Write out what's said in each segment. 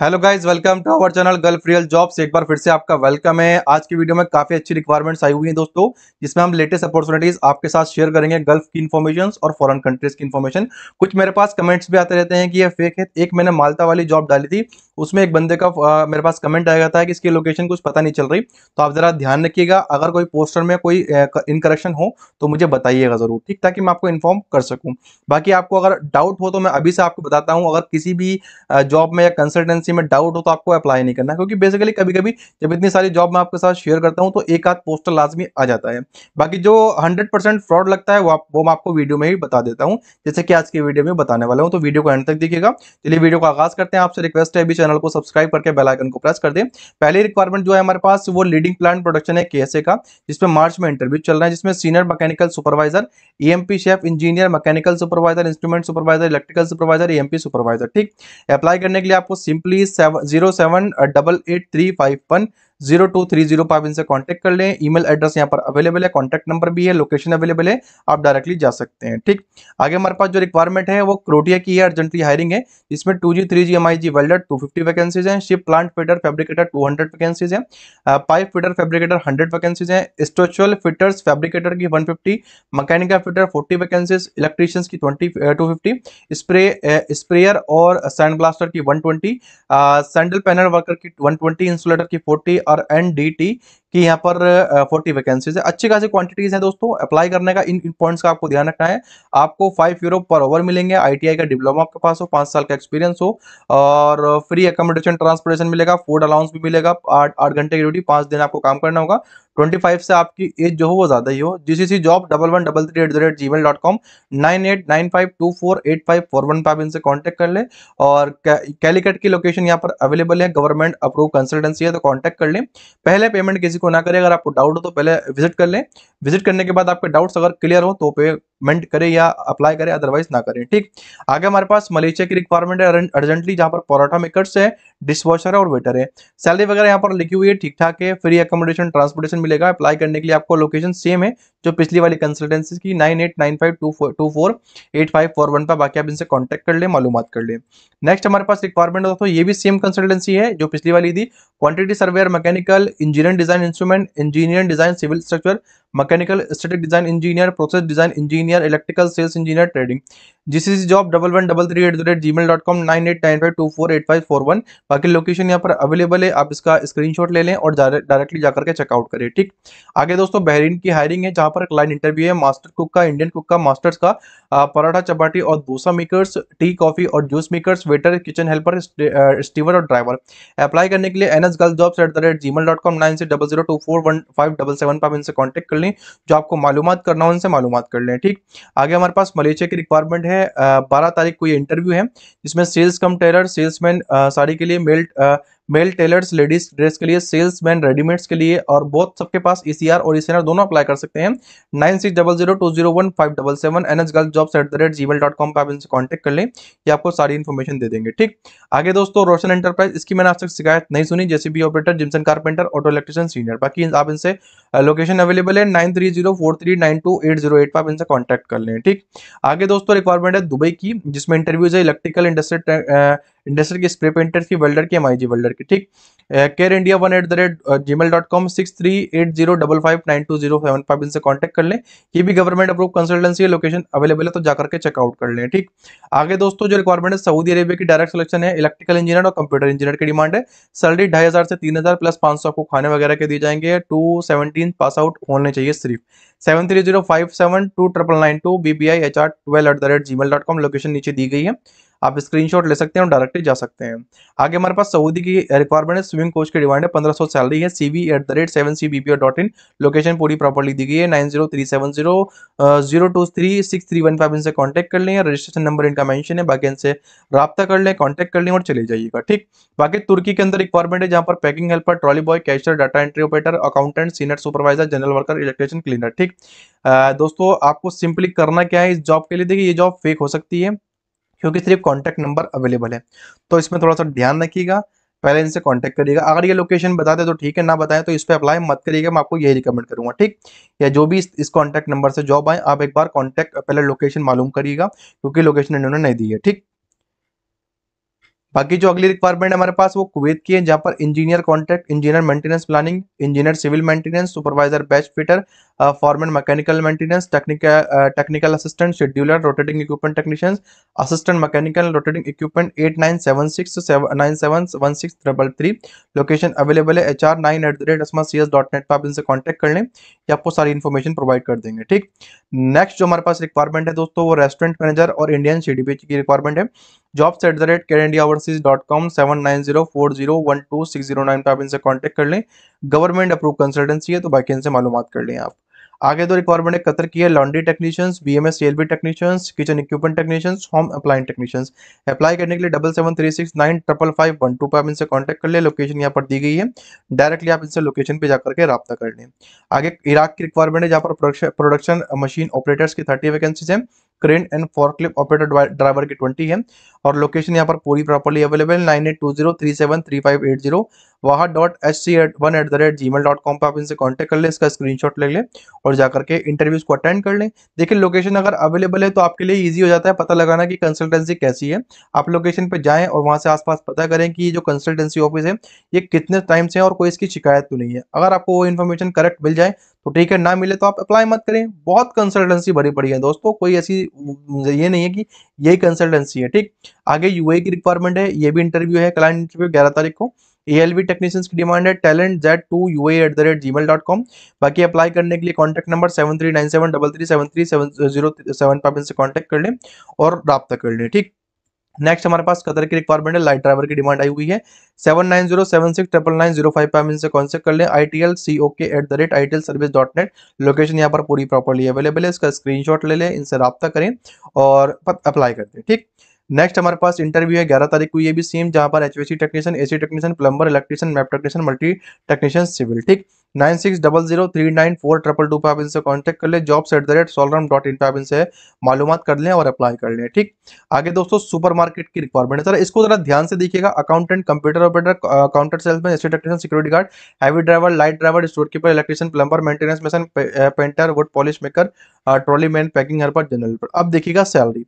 hello guys welcome to our channel gulf फ्रियल jobs एक बार फिर से आपका वेलकम है आज की वीडियो में काफी अच्छी रिक्वायरमेंट्स आई हुई हैं दोस्तों जिसमें हम लेटेस्ट अपॉर्चुनिटीज आपके साथ शेयर करेंगे गल्फ की इन्फॉर्मेशन और फॉरेन कंट्रीज की इन्फॉर्मेशन कुछ मेरे पास कमेंट्स भी आते रहते हैं कि ये फेक है एक मैंने मालता वाली जॉब डाली थी उसमें एक बंदे का आ, मेरे पास कमेंट आया था कि इसकी लोकेशन कुछ पता नहीं चल रही तो आप ज़रा ध्यान रखिएगा अगर कोई पोस्टर में कोई इनकरेक्शन हो तो मुझे बताइएगा ज़रूर ठीक ताकि मैं आपको इन्फॉर्म कर सकूँ बाकी आपको अगर डाउट हो तो मैं अभी से आपको बताता हूँ अगर किसी भी जॉब में या कंसल्टेंसी में डाउट हो तो आपको अप्लाई नहीं करना क्योंकि बेसिकली कभी कभी जब इतनी सारी जॉब मैं आपके साथ शेयर करता हूँ तो एक आध पोस्टर लाजमी आ जाता है बाकी जो हंड्रेड फ्रॉड लगता है वो वो मैं आपको वीडियो में ही बता देता हूँ जैसे कि आज की वीडियो में बताने वाला हूँ तो वीडियो को एंड तक देखिएगा चलिए वीडियो का आगाज करते हैं आपसे रिक्वेस्ट है अभी चैनल को सब्सक्राइब करके बेलाइकन को प्रेस कर दें पहली रिक्वायरमेंट जो है हमारे पास वो लीडिंग प्लांट प्रोडक्शन है के का जिसमें मार्च में इंटरव्यू चल रहा है जिसमें senior mechanical supervisor E chef engineer mechanical supervisor instrument supervisor electrical supervisor E supervisor ठीक अप्लाई करने के लिए आपको simply zero seven double eight three five one zero two three zero five इनसे कॉन्टेक्ट कर लें ईमेल एड्रेस यहाँ पर अवेलेबल है कॉन्टैक्ट नंबर भी है लोकेशन अवेलेबल है आप डायरेक्टली जा सकते हैं ठीक आगे हमारे पास जो रिक्वायरमेंट है वो क्रोटिया की है अर्जेंटली हायरिंग है जिसमें two G three G M I G welder two fifty vacancies है ship plant fitter fabricator two hundred vacancies है pipe fitter fabricator hundred vacancies है स्ट्रक्चरल फिटर्स फेब्रिकेटर की one fifty mechanical fitter forty vacancies electricians की twenty two fifty spray sprayer और sand blaster की one twenty sandal panel worker की one twenty insulator की forty और N D T कि यहाँ पर फोर्टी वैकेंसीज है अच्छी खासी क्वांटिटीज हैं दोस्तों अप्लाई करने का इन पॉइंट्स का आपको ध्यान रखना है आपको फाइव यूरो पर ओवर मिलेंगे आईटीआई का डिप्लोमा आपके पास हो पांच साल का एक्सपीरियंस हो और फ्री अकोमोडेशन ट्रांसपोर्टेशन मिलेगा फूड अलाउंस भी मिलेगा आठ आठ घंटे की ड्यूटी पांच दिन आपको काम करना होगा 25 से आपकी एज जो हो वो ज़्यादा ही हो GCC job double one double three at the rate gmail dot com nine eight nine five two four eight five four one five इनसे कॉन्टेक्ट कर ले और कैलिकट की लोकेशन यहाँ पर अवेलेबल है गवर्नमेंट अप्रूव कंसल्टेंसी है तो कॉन्टेक्ट कर ले पहले पेमेंट किसी किसी को ना करें अगर आपको डाउट हो तो पहले विजिट कर लें विजिट करने के बाद आपके डाउट्स अगर क्लियर हो तो पे मेंट करें या अप्लाई करें अदरवाइज ना करें ठीक आगे हमारे पास मलेशिया की रिक्वायरमेंट है अर्जेंटली जहां पर पराठा मेकर्स है डिशवॉशर है और वेटर है सैलरी वगैरह यहां पर लिखी हुई है ठीक ठाक है फ्री अकोमोडेशन ट्रांसपोर्टेशन मिलेगा अप्लाई करने के लिए आपको लोकेशन सेम है जो पिछली वाली कंसल्टेंसी की nine eight nine five two four two four eight five four one पर बाकी आप इनसे कॉन्टेक्ट कर ले मालूम कर ले नेक्स्ट हमारे पास रिक्वायरमेंट दोस्तों ये भी सेम कंसल्टेंसी है जो पिछली वाली थी quantity surveyor mechanical engineer design instrument engineer design civil structure mechanical static design engineer process design engineer electrical sales engineer trading जिस job double one double three at the rate gmail dot com nine eight nine five two four eight five four one बाकी location यहाँ पर available है आप इसका screenshot ले लें और डायरेक्टली जाकर के चेकआउट करें ठीक आगे दोस्तों बहरीन की हायरिंग है जहाँ पर क्लाइंट इंटरव्यू है मास्टर कुक का इंडियन कुक का मास्टर्स का पराठा चपाटी और डोसा मेकर्स टी कॉफी और juice makers waiter kitchen helper steward और ड्राइवर अप्लाई करने के लिए N S gulf jobs at the rate gmail dot com nine से double zero two four one five double seven पर इनसे contact कर लें जो आपको मालूम करना हो उनसे मालूम कर लें ठीक आगे हमारे पास मलेशिया की रिक्वायरमेंट है बारह तारीख को ये इंटरव्यू है जिसमें sales cum tailor salesman sari के लिए male male tailors ladies dress के लिए सेल्स मैन रेडीमेड्स के लिए और बोथ सबके पास ईसीआर e और ईसीआर e दोनों अप्लाई कर सकते हैं nine six double zero two zero one five double seven N H gulf jobs at the rate gmail dot com पर आप इनसे कॉन्टेक्ट कर लें ये आपको सारी इन्फॉर्मेशन दे देंगे ठीक आगे दोस्तों रोशन एंटरप्राइज इसकी मैंने आज तक शिकायत नहीं सुनी जैसे बी ऑपरेटर जिमसन कारपेंटर ऑटो इलेक्ट्रिशियन सीनियर बाकी आप इनसे लोकेशन अवेलेबल है nine three zero four three nine two eight zero eight पर आप इनसे कॉन्टैक्ट कर लें ठीक आगे दोस्तों रिक्वायरमेंट है दुबई की जिसमें इंटरव्यूज है इलेक्ट्रिकल इंडस्ट्री इंडस्ट्री की स्प्रे पेंटर की वेल्डर की एम वेल्डर की ठीक care India one at the rate gmail dot com six three eight zero double five nine two zero seven five इनसे contact कर लें ये भी government approve consultancy location available है तो जाकर के चेकआउट कर लें ठीक आगे दोस्तों जो रिक्वायरमेंट है सऊदी अरेबिया की डायरेक्ट सिलेक्शन है इलेक्ट्रिकल इंजीनियर और कंप्यूटर इंजीनियर की डिमांड है सैलरी ढाई हज़ार से तीन हज़ार प्लस पांच सौ आपको खाने वगैरह के दिए जाएंगे टू सेवनटीन पास आउट होने चाहिए सिर्फ seven three zero five seven two triple nine two B B I H R twelve at the rate gmail dot com location नीचे दी गई है आप स्क्रीनशॉट ले सकते हैं और डायरेक्टली जा सकते हैं आगे हमारे पास सऊदी की रिक्वायरमेंट है स्विमिंग कोच की डिमांड है पंद्रह सौ सैलरी है C at the rate seven C B P dot in location पूरी प्रॉपर्ली दी गई है nine zero three seven zero zero two three six three one five इनसे कॉन्टैक्ट कर लें रजिस्ट्रेशन नंबर इनका मैंशन है बाकी इनसे रब्ता कर लें कॉन्टैक्ट कर लें और चले जाइएगा ठीक बाकी तुर्की के अंदर रिक्वायरमेंट है जहाँ पर packing helper trolley boy cashier data entry operator accountant senior supervisor general worker electrician cleaner ठीक uh, दोस्तों आपको सिंपली करना क्या है इस जॉब के लिए देखिए ये जॉब फेक हो सकती है क्योंकि सिर्फ कॉन्टैक्ट नंबर अवेलेबल है तो इसमें थोड़ा सा ध्यान रखिएगा पहले इनसे कांटेक्ट करिएगा अगर ये लोकेशन बता दे तो ठीक है ना बताएं तो इस पर अप्लाई मत करिएगा मैं आपको यही रिकमेंड करूंगा ठीक या जो भी इस, कॉन्टैक्ट नंबर से जॉब आए आप एक बार कॉन्टैक्ट पहले लोकेशन मालूम करिएगा क्योंकि लोकेशन इन्होंने नहीं दी है ठीक बाकी जो अगली रिक्वायरमेंट हमारे पास वो कुवैत की है जहां पर engineer contract engineer maintenance planning engineer civil maintenance supervisor batch fitter maintenance technical technical assistant scheduler rotating equipment technicians assistant mechanical rotating equipment eight nine seven six nine seven one six triple three location available है H R nine at the rate S C S dot net पर आप इनसे contact कर लें या आपको सारी information provide कर देंगे ठीक नेक्स्ट जो हमारे पास रिक्वायरमेंट है दोस्तों वो रेस्टोरेंट मैनेजर और इंडियन सी की रिक्वायरमेंट है jobs at the rate care India overseas dot com seven nine zero four zero one two six zero nine पर आप इनसे कॉन्टैक्ट कर लें गवर्नमेंट अप्रूव कंसल्टेंसी है तो बाकी इनसे मालूम कर लें आप आगे दो रिक्वायरमेंट कतर की है laundry technicians B M S L B technicians kitchen equipment technicians home appliance technicians apply करने के लिए double seven three six nine triple five one two पर इनसे कॉन्टैक्ट कर ले लोकेशन यहाँ पर दी गई है डायरेक्टली आप इनसे लोकेशन पे जाकर के रब्ता कर लें आगे इराक की रिक्वायरमेंट है जहाँ पर प्रोडक्शन मशीन ऑपरेटर्स की थर्टी वैकेंसीज हैं crane and forklift operator driver की ट्वेंटी है और लोकेशन यहाँ पर पूरी properly available nine eight two zero three seven three five eight zero वहाँ dot H C eight one at the rate gmail dot com पर आप इनसे कॉन्टेक्ट कर लें इसका स्क्रीनशॉट ले लें और जाकर के इंटरव्यूज को अटेंड कर लें देखिए लोकेशन अगर अवेलेबल है तो आपके लिए ईजी हो जाता है पता लगाना कि कंसल्टेंसी कैसी है आप लोकेशन पर जाएँ और वहाँ से आसपास पता करें कि ये जो कंसल्टेंसी ऑफिस है ये कितने टाइम से है और कोई इसकी शिकायत तो नहीं है अगर आपको वो इन्फॉर्मेशन करेक्ट मिल जाए तो ठीक है ना मिले तो आप अप्लाई मत करें बहुत कंसल्टेंसी भरी पड़ी है दोस्तों कोई ऐसी ये नहीं है कि यही कंसल्टेंसी है ठीक आगे यूए की रिक्वायरमेंट है ये भी इंटरव्यू है क्लाइंट इंटरव्यू ग्यारह तारीख को ए एल टेक्नीशियंस की डिमांड है talent Z two U at the rate gmail dot com बाकी अप्लाई करने के लिए contact number seven three nine seven double three seven three seven zero seven पर इनसे कॉन्टैक्ट कर लें और रबता कर लें ठीक नेक्स्ट हमारे पास कतर की रिक्वायरमेंट है लाइट ड्राइवर की डिमांड आई हुई है seven nine zero seven six triple nine zero five पर इनसे कॉन्सेक्ट कर लें I T L C okay at the rate I T L service dot net location यहाँ पर पूरी प्रॉपरली अवेलेबल है इसका स्क्रीनशॉट ले लें इनसे रबता करें और अप्लाई कर दें ठीक नेक्स्ट हमारे पास इंटरव्यू है ग्यारह तारीख को ये भी सेम जहां पर HVAC technician AC technician plumber electrician MEP technician multi technician civil ठीक nine six double zero three nine four triple two five आप इनसे कॉन्टेक्ट कर ले जॉब्स एट द रेट सोलराम डॉट इन पे आप इनसे मालूम कर लें और अप्लाई कर लें ठीक आगे दोस्तों सुपर मार्केट की रिक्वायरमेंट है सर इसको जरा ध्यान से देखिएगा accountant computer operator counter salesman AC technician security guard heavy driver light driver store keeper electrician plumber maintenance machine painter wood polish maker trolley man packing helper general अब देखिएगा salary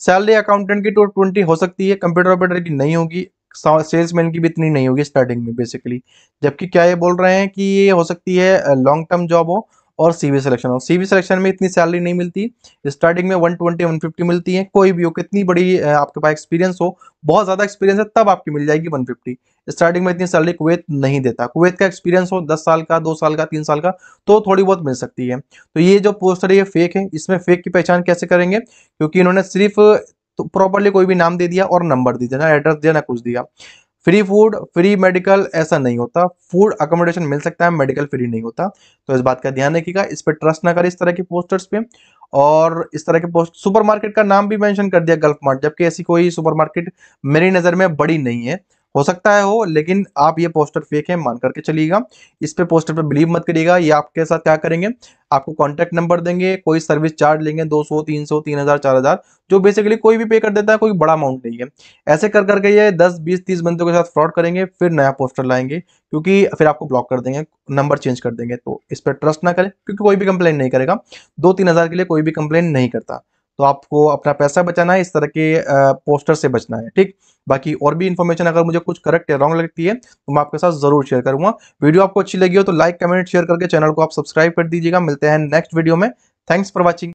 salary accountant की two twenty हो सकती है computer operator की नहीं होगी salesman की भी इतनी नहीं होगी स्टार्टिंग में बेसिकली जबकि क्या ये बोल रहे हैं कि ये हो सकती है लॉन्ग टर्म जॉब हो और सीवी सिलेक्शन और सीवी सिलेक्शन में इतनी सैलरी नहीं मिलती स्टार्टिंग में 120 150 मिलती है कोई भी हो कितनी बड़ी आपके पास एक्सपीरियंस हो बहुत ज़्यादा एक्सपीरियंस है तब आपकी मिल जाएगी 150 स्टार्टिंग में इतनी सैलरी कुवैत नहीं देता कुवैत का एक्सपीरियंस हो दस साल का दो साल का तीन साल का तो थोड़ी बहुत मिल सकती है तो ये जो पोस्टर है ये फेक है इसमें फेक की पहचान कैसे करेंगे क्योंकि इन्होंने सिर्फ तो प्रॉपरली कोई भी नाम दे दिया और नंबर दे दिया ना एड्रेस दिया ना कुछ दिया फ्री फूड फ्री मेडिकल ऐसा नहीं होता फूड अकोमोडेशन मिल सकता है मेडिकल फ्री नहीं होता तो इस बात का ध्यान रखिएगा इस पर ट्रस्ट ना करें इस तरह के पोस्टर्स पे और इस तरह के पोस्ट सुपरमार्केट का नाम भी मेंशन कर दिया गल्फ मार्ट जबकि ऐसी कोई सुपरमार्केट मेरी नज़र में बड़ी नहीं है हो सकता है हो लेकिन आप ये पोस्टर फेक है मान करके चलिएगा इस पे पोस्टर पे बिलीव मत करिएगा ये आपके साथ क्या करेंगे आपको कॉन्टैक्ट नंबर देंगे कोई सर्विस चार्ज लेंगे 200 300 3000 4000 जो बेसिकली कोई भी पे कर देता है कोई बड़ा अमाउंट नहीं है ऐसे कर करके ये 10 20 30 बंदों के साथ फ्रॉड करेंगे फिर नया पोस्टर लाएंगे क्योंकि फिर आपको ब्लॉक कर देंगे नंबर चेंज कर देंगे तो इस पर ट्रस्ट ना करें क्योंकि कोई भी कंप्लेन नहीं करेगा दो तीन के लिए कोई भी कंप्लेन नहीं करता तो आपको अपना पैसा बचाना है इस तरह के पोस्टर से बचना है ठीक बाकी और भी इन्फॉर्मेशन अगर मुझे कुछ करेक्ट या रॉन्ग लगती है तो मैं आपके साथ जरूर शेयर करूंगा वीडियो आपको अच्छी लगी हो तो लाइक कमेंट शेयर करके चैनल को आप सब्सक्राइब कर दीजिएगा मिलते हैं नेक्स्ट वीडियो में थैंक्स फॉर वॉचिंग